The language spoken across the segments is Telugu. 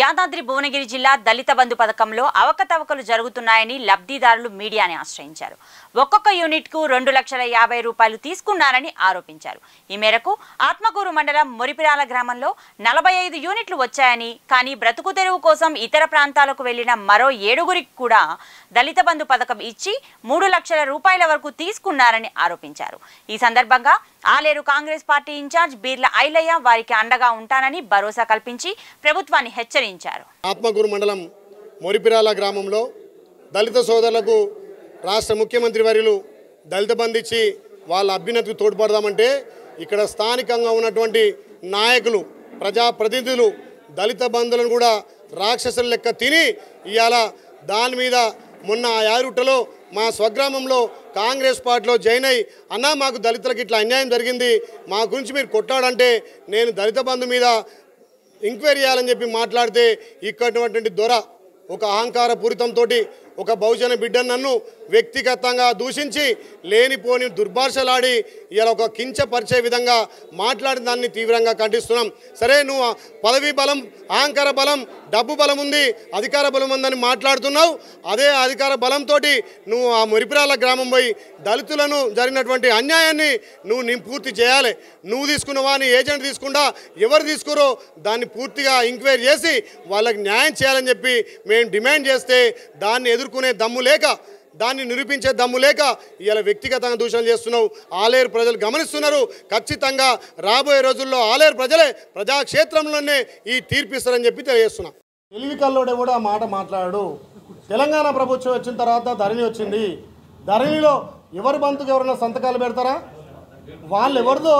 యాదాద్రి భువనగిరి జిల్లా దళిత బంధు పథకంలో అవకతవకలు జరుగుతున్నాయని లబ్ధిదారులు మీడియాని ఆశ్రయించారు ఒక్కొక్క యూనిట్కు రెండు లక్షల యాభై రూపాయలు తీసుకున్నారని ఆరోపించారు ఈ మేరకు ఆత్మకూరు మండలం మురిపిరాల గ్రామంలో నలభై ఐదు యూనిట్లు వచ్చాయని కానీ బ్రతుకు తెరువు కోసం ఇతర ప్రాంతాలకు వెళ్లిన మరో ఏడుగురికి కూడా దళిత బంధు పథకం ఇచ్చి మూడు లక్షల రూపాయల వరకు తీసుకున్నారని ఆరోపించారు ఈ సందర్భంగా ఆలేరు కాంగ్రెస్ పార్టీ ఇన్ఛార్జ్ బీర్ల ఐలయ్య వారికి అండగా ఉంటానని భరోసా కల్పించి ప్రభుత్వాన్ని హెచ్చరించారు ఆత్మగురు మండలం మొరిపిరాల గ్రామంలో దళిత సోదరులకు రాష్ట్ర ముఖ్యమంత్రి వర్యులు దళిత బంధించి వాళ్ళ అభ్యున్నతికి తోడ్పడదామంటే ఇక్కడ స్థానికంగా ఉన్నటువంటి నాయకులు ప్రజాప్రతినిధులు దళిత బంధులను కూడా రాక్షసుల లెక్క తిని ఇవాళ దాని మీద మొన్న ఆ యారుట్టలో మా స్వగ్రామంలో కాంగ్రెస్ పార్టీలో జాయిన్ అయ్యి అన్నా మాకు దళితులకు ఇట్లా అన్యాయం జరిగింది మా గురించి మీరు కొట్టాడంటే నేను దళిత బంధు మీద ఎంక్వైరీ చేయాలని చెప్పి మాట్లాడితే ఇక్కడ దొర ఒక అహంకార పూరితంతో ఒక బహుజన బిడ్డ నన్ను వ్యక్తిగతంగా దూషించి లేనిపోని దుర్భాషలాడి ఇలా ఒక కించపరిచే విధంగా మాట్లాడిన దాన్ని తీవ్రంగా ఖండిస్తున్నాం సరే నువ్వు పదవీ బలం అహంకార బలం డబ్బు బలం ఉంది అధికార బలం ఉందని మాట్లాడుతున్నావు అదే అధికార బలంతో నువ్వు ఆ మురిపిరాల గ్రామం పోయి దళితులను జరిగినటువంటి అన్యాయాన్ని నువ్వు నేను పూర్తి చేయాలి నువ్వు తీసుకున్న వాని ఏజెంట్ తీసుకుండా ఎవరు తీసుకురో దాన్ని పూర్తిగా ఎంక్వైరీ చేసి వాళ్ళకి న్యాయం చేయాలని చెప్పి మేము డిమాండ్ చేస్తే దాన్ని ఎదురు ఎదుర్కొనే దమ్ము లేక దాన్ని నిరూపించే దమ్ము లేక ఇలా వ్యక్తిగతంగా దూషణలు చేస్తున్నావు ఆలేరు ప్రజలు గమనిస్తున్నారు ఖచ్చితంగా రాబోయే రోజుల్లో ఆలేరు ప్రజలే ప్రజాక్షేత్రంలోనే ఈ తీర్పిస్తారని చెప్పి తెలియజేస్తున్నా తెలివికల్లోడే కూడా మాట మాట్లాడాడు తెలంగాణ ప్రభుత్వం వచ్చిన తర్వాత ధరణి వచ్చింది ధరణిలో ఎవరి బంతుకు ఎవరైనా సంతకాలు పెడతారా వాళ్ళు ఎవరిదో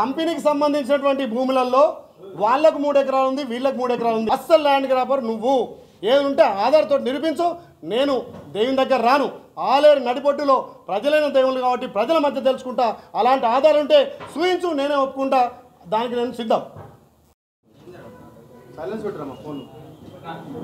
కంపెనీకి సంబంధించినటువంటి భూములలో వాళ్ళకు మూడు ఎకరాలు ఉంది వీళ్ళకి మూడు ఎకరాలు ఉంది అస్సలు ల్యాండ్ గ్రాపర్ నువ్వు ఏది ఉంటే ఆధార్తో నిరూపించు నేను దేవుని దగ్గర రాను ఆలేరు నడిపొట్టులో ప్రజలైన దేవుళ్ళు కాబట్టి ప్రజల మధ్య తెలుసుకుంటా అలాంటి ఆధారం ఉంటే సూయించు నేనే ఒప్పుకుంటా దానికి నేను సిద్ధం సైలెన్స్ పెట్టరామా ఫోన్